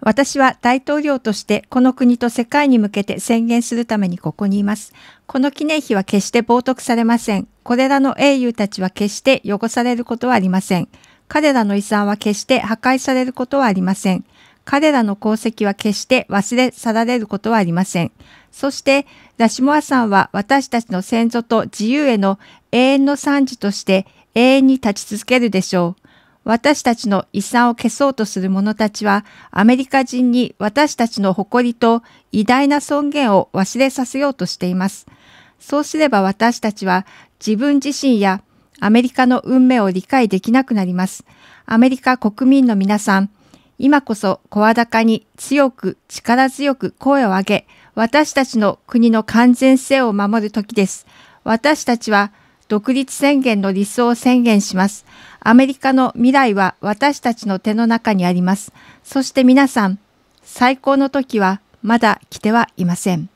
私は大統領としてこの国と世界に向けて宣言するためにここにいます。この記念碑は決して冒涜されません。これらの英雄たちは決して汚されることはありません。彼らの遺産は決して破壊されることはありません。彼らの功績は決して忘れ去られることはありません。そして、ラシモアさんは私たちの先祖と自由への永遠の賛辞として永遠に立ち続けるでしょう。私たちの遺産を消そうとする者たちは、アメリカ人に私たちの誇りと偉大な尊厳を忘れさせようとしています。そうすれば私たちは自分自身やアメリカの運命を理解できなくなります。アメリカ国民の皆さん、今こそ声高に強く力強く声を上げ、私たちの国の完全性を守る時です。私たちは独立宣言の理想を宣言します。アメリカの未来は私たちの手の中にあります。そして皆さん、最高の時はまだ来てはいません。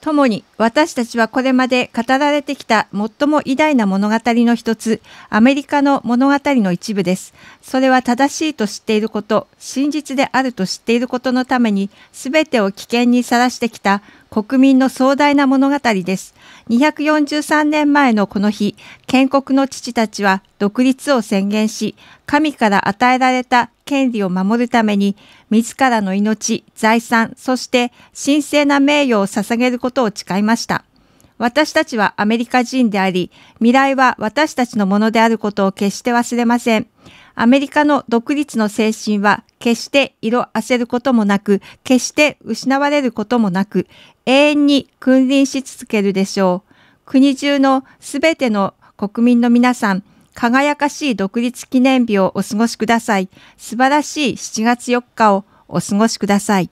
ともに私たちはこれまで語られてきた最も偉大な物語の一つ、アメリカの物語の一部です。それは正しいと知っていること、真実であると知っていることのために、すべてを危険にさらしてきた国民の壮大な物語です。243年前のこの日、建国の父たちは独立を宣言し、神から与えられた権利を守るために、自らの命、財産、そして神聖な名誉を捧げることを誓いました。私たちはアメリカ人であり、未来は私たちのものであることを決して忘れません。アメリカの独立の精神は決して色あせることもなく、決して失われることもなく、永遠に君臨し続けるでしょう。国中のすべての国民の皆さん、輝かしい独立記念日をお過ごしください。素晴らしい7月4日をお過ごしください。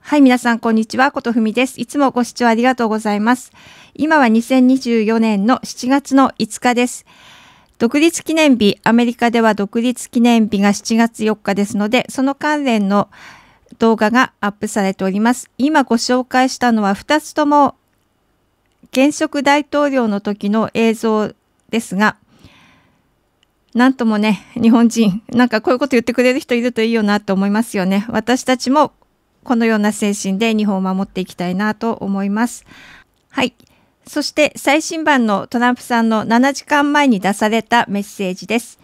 はい、皆さん、こんにちは。ことふみです。いつもご視聴ありがとうございます。今は2024年の7月の5日です。独立記念日、アメリカでは独立記念日が7月4日ですので、その関連の動画がアップされております。今ご紹介したのは2つとも現職大統領の時の映像ですが、なんともね、日本人、なんかこういうこと言ってくれる人いるといいよなと思いますよね。私たちもこのような精神で日本を守っていきたいなと思います。はい。そして最新版のトランプさんの7時間前に出されたメッセージです。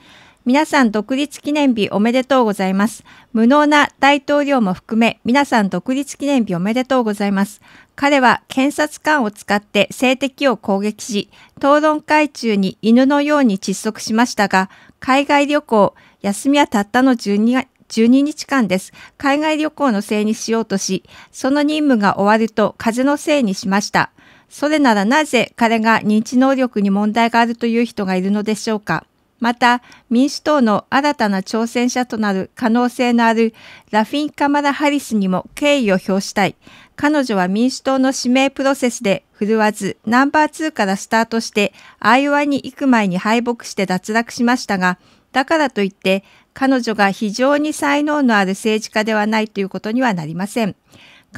皆さん独立記念日おめでとうございます。無能な大統領も含め、皆さん独立記念日おめでとうございます。彼は検察官を使って性的を攻撃し、討論会中に犬のように窒息しましたが、海外旅行、休みはたったの 12, 12日間です。海外旅行のせいにしようとし、その任務が終わると風のせいにしました。それならなぜ彼が認知能力に問題があるという人がいるのでしょうか。また民主党の新たな挑戦者となる可能性のあるラフィン・カマラ・ハリスにも敬意を表したい。彼女は民主党の指名プロセスで振るわずナンバー2からスタートしてアイオワに行く前に敗北して脱落しましたが、だからといって彼女が非常に才能のある政治家ではないということにはなりません。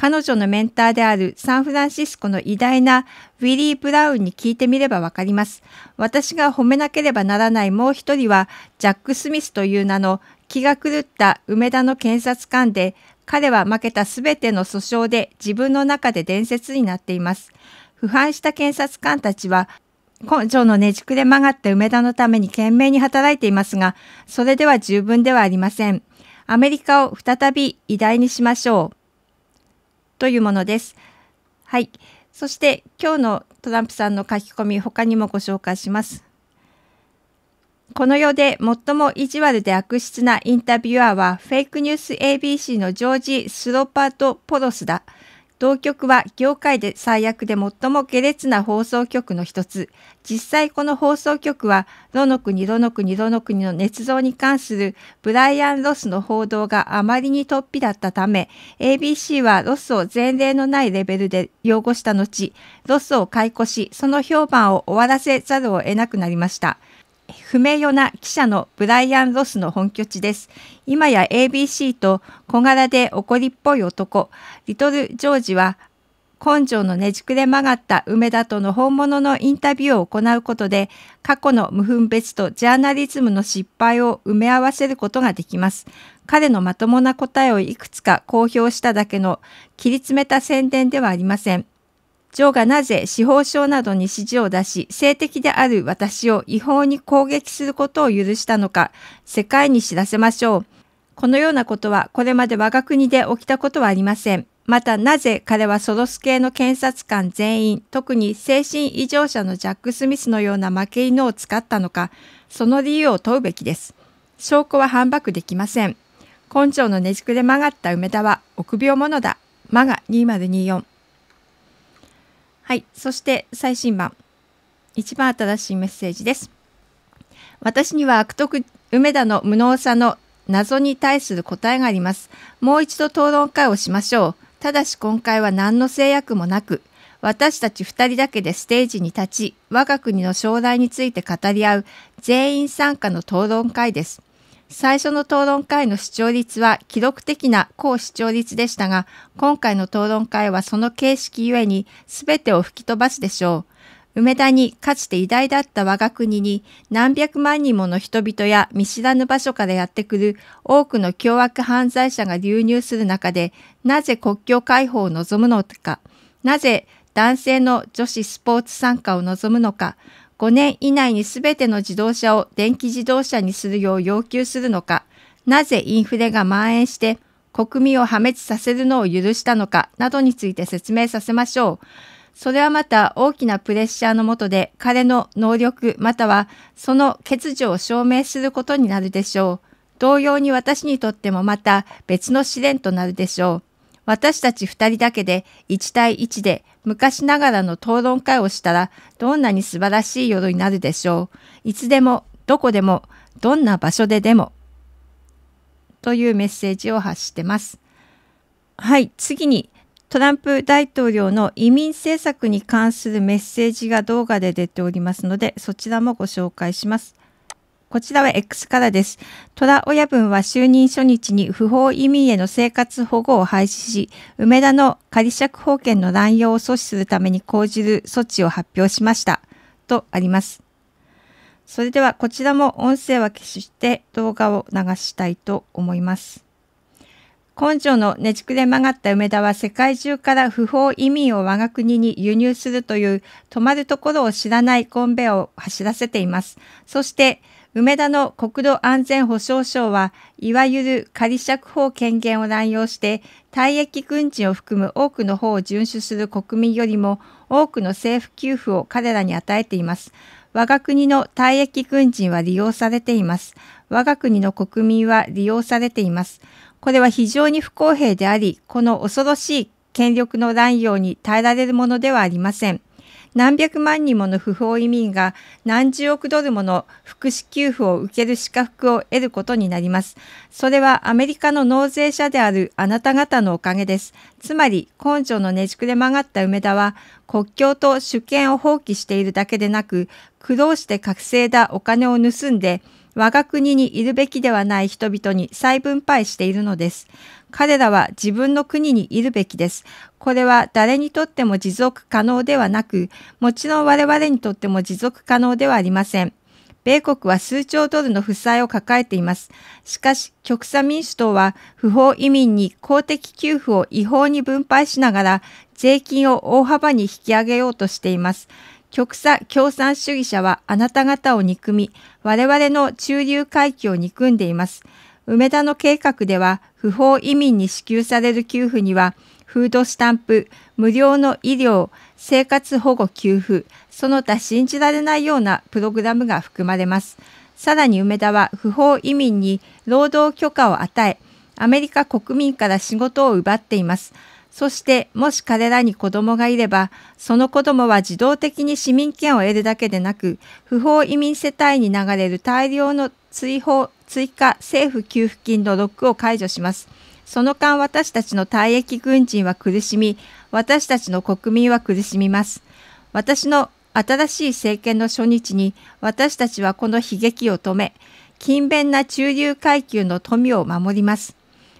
彼女のメンターであるサンフランシスコの偉大なウィリー・ブラウンに聞いてみればわかります。私が褒めなければならないもう一人は、ジャック・スミスという名の気が狂った梅田の検察官で、彼は負けたすべての訴訟で自分の中で伝説になっています。腐敗した検察官たちは、根性のねじくれ曲がった梅田のために懸命に働いていますが、それでは十分ではありません。アメリカを再び偉大にしましょう。というものです。はい。そして今日のトランプさんの書き込み他にもご紹介します。この世で最も意地悪で悪質なインタビュアーはフェイクニュース ABC のジョージ・スロパート・ポロスだ。同局は業界で最悪で最も下劣な放送局の一つ実際この放送局はどの国どの国どの国の捏造に関するブライアン・ロスの報道があまりに突飛だったため ABC はロスを前例のないレベルで擁護した後ロスを解雇しその評判を終わらせざるを得なくなりました。不名誉な記者のブライアン・ロスの本拠地です。今や ABC と小柄で怒りっぽい男、リトル・ジョージは根性のねじくれ曲がった梅田との本物のインタビューを行うことで過去の無分別とジャーナリズムの失敗を埋め合わせることができます。彼のまともな答えをいくつか公表しただけの切り詰めた宣伝ではありません。ジョーがなぜ司法省などに指示を出し、性的である私を違法に攻撃することを許したのか、世界に知らせましょう。このようなことはこれまで我が国で起きたことはありません。またなぜ彼はソロス系の検察官全員、特に精神異常者のジャック・スミスのような負け犬を使ったのか、その理由を問うべきです。証拠は反駁できません。根性のねじくれ曲がった梅田は臆病者だ。マガ2024はい。そして最新版。一番新しいメッセージです。私には悪徳梅田の無能さの謎に対する答えがあります。もう一度討論会をしましょう。ただし今回は何の制約もなく、私たち2人だけでステージに立ち、我が国の将来について語り合う全員参加の討論会です。最初の討論会の視聴率は記録的な高視聴率でしたが、今回の討論会はその形式ゆえに全てを吹き飛ばすでしょう。梅田にかつて偉大だった我が国に何百万人もの人々や見知らぬ場所からやってくる多くの凶悪犯罪者が流入する中で、なぜ国境解放を望むのか、なぜ男性の女子スポーツ参加を望むのか、5年以内にすべての自動車を電気自動車にするよう要求するのか、なぜインフレが蔓延して国民を破滅させるのを許したのかなどについて説明させましょう。それはまた大きなプレッシャーのもとで彼の能力またはその欠如を証明することになるでしょう。同様に私にとってもまた別の試練となるでしょう。私たち二人だけで一対一で昔ながらの討論会をしたらどんなに素晴らしい夜になるでしょう。いつでも、どこでも、どんな場所ででも。というメッセージを発してます。はい、次にトランプ大統領の移民政策に関するメッセージが動画で出ておりますので、そちらもご紹介します。こちらは X からです。虎親分は就任初日に不法移民への生活保護を廃止し、梅田の仮釈放権の乱用を阻止するために講じる措置を発表しました。とあります。それではこちらも音声は消して動画を流したいと思います。根性のねじくれ曲がった梅田は世界中から不法移民を我が国に輸入するという止まるところを知らないコンベアを走らせています。そして梅田の国土安全保障省は、いわゆる仮釈放権限を乱用して、退役軍人を含む多くの方を遵守する国民よりも、多くの政府給付を彼らに与えています。我が国の退役軍人は利用されています。我が国の国民は利用されています。これは非常に不公平であり、この恐ろしい権力の乱用に耐えられるものではありません。何百万人もの不法移民が何十億ドルもの福祉給付を受ける資格を得ることになります。それはアメリカの納税者であるあなた方のおかげです。つまり根性のねじくれ曲がった梅田は国境と主権を放棄しているだけでなく苦労して覚醒だお金を盗んで我が国にいるべきではない人々に再分配しているのです。彼らは自分の国にいるべきです。これは誰にとっても持続可能ではなく、もちろん我々にとっても持続可能ではありません。米国は数兆ドルの負債を抱えています。しかし、極左民主党は不法移民に公的給付を違法に分配しながら、税金を大幅に引き上げようとしています。極左共産主義者はあなた方を憎み、我々の中流階級を憎んでいます。梅田の計画では、不法移民に支給される給付には、フードスタンプ、無料の医療、生活保護給付、その他信じられないようなプログラムが含まれます。さらに梅田は不法移民に労働許可を与え、アメリカ国民から仕事を奪っています。そしてもし彼らに子供がいれば、その子供は自動的に市民権を得るだけでなく、不法移民世帯に流れる大量の追放、追加政府給付金のロックを解除します。その間私たちの退役軍人は苦しみ、私たちの国民は苦しみます。私の新しい政権の初日に私たちはこの悲劇を止め、勤勉な中流階級の富を守ります。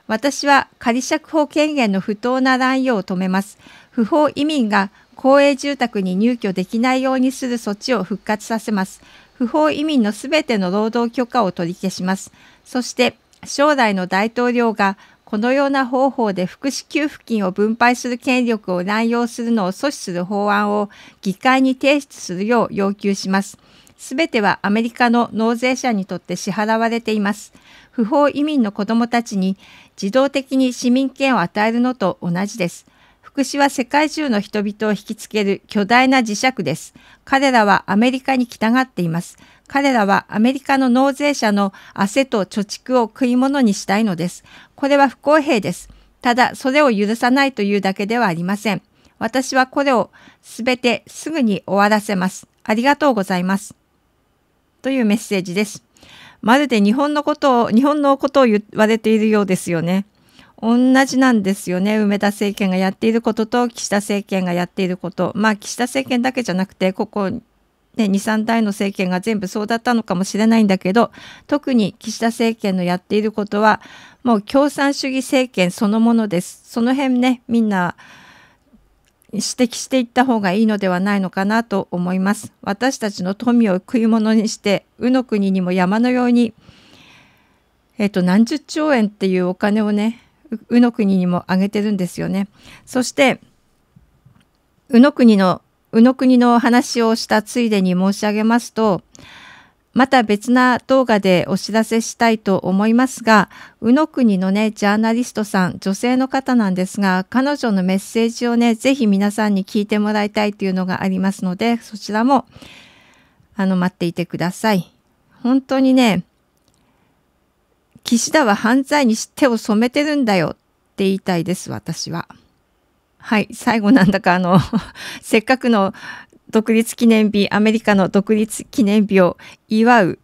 私は仮釈放権限の不当な乱用を止めます。不法移民が公営住宅に入居できないようにする措置を復活させます。不法移民のすべての労働許可を取り消します。そして、将来の大統領がこのような方法で福祉給付金を分配する権力を乱用するのを阻止する法案を議会に提出するよう要求します。すべてはアメリカの納税者にとって支払われています。不法移民の子どもたちに自動的に市民権を与えるのと同じです。福祉は世界中の人々を引きつける巨大な磁石です。彼らはアメリカに来たがっています。彼らはアメリカの納税者の汗と貯蓄を食い物にしたいのです。これは不公平です。ただ、それを許さないというだけではありません。私はこれをすべてすぐに終わらせます。ありがとうございます。というメッセージです。まるで日本のことを、日本のことを言われているようですよね。同じなんですよね。梅田政権がやっていることと岸田政権がやっていること。まあ岸田政権だけじゃなくて、ここ、ね、2、3代の政権が全部そうだったのかもしれないんだけど、特に岸田政権のやっていることは、もう共産主義政権そのものです。その辺ね、みんな、指摘していった方がいいのではないのかなと思います。私たちの富を食い物にして、うの国にも山のように、えっと、何十兆円っていうお金をね、うの国にもあげてるんですよね。そして、宇の国の、宇の国の話をしたついでに申し上げますと、また別な動画でお知らせしたいと思いますが、宇野国のね、ジャーナリストさん、女性の方なんですが、彼女のメッセージをね、ぜひ皆さんに聞いてもらいたいというのがありますので、そちらも、あの、待っていてください。本当にね、岸田は犯罪に手を染めてるんだよって言いたいです、私は。はい、最後なんだかあの、せっかくの独立記念日、アメリカの独立記念日を祝う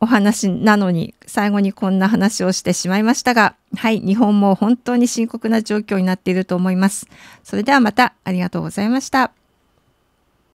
お話なのに、最後にこんな話をしてしまいましたが、はい、日本も本当に深刻な状況になっていると思います。それではまたありがとうございました。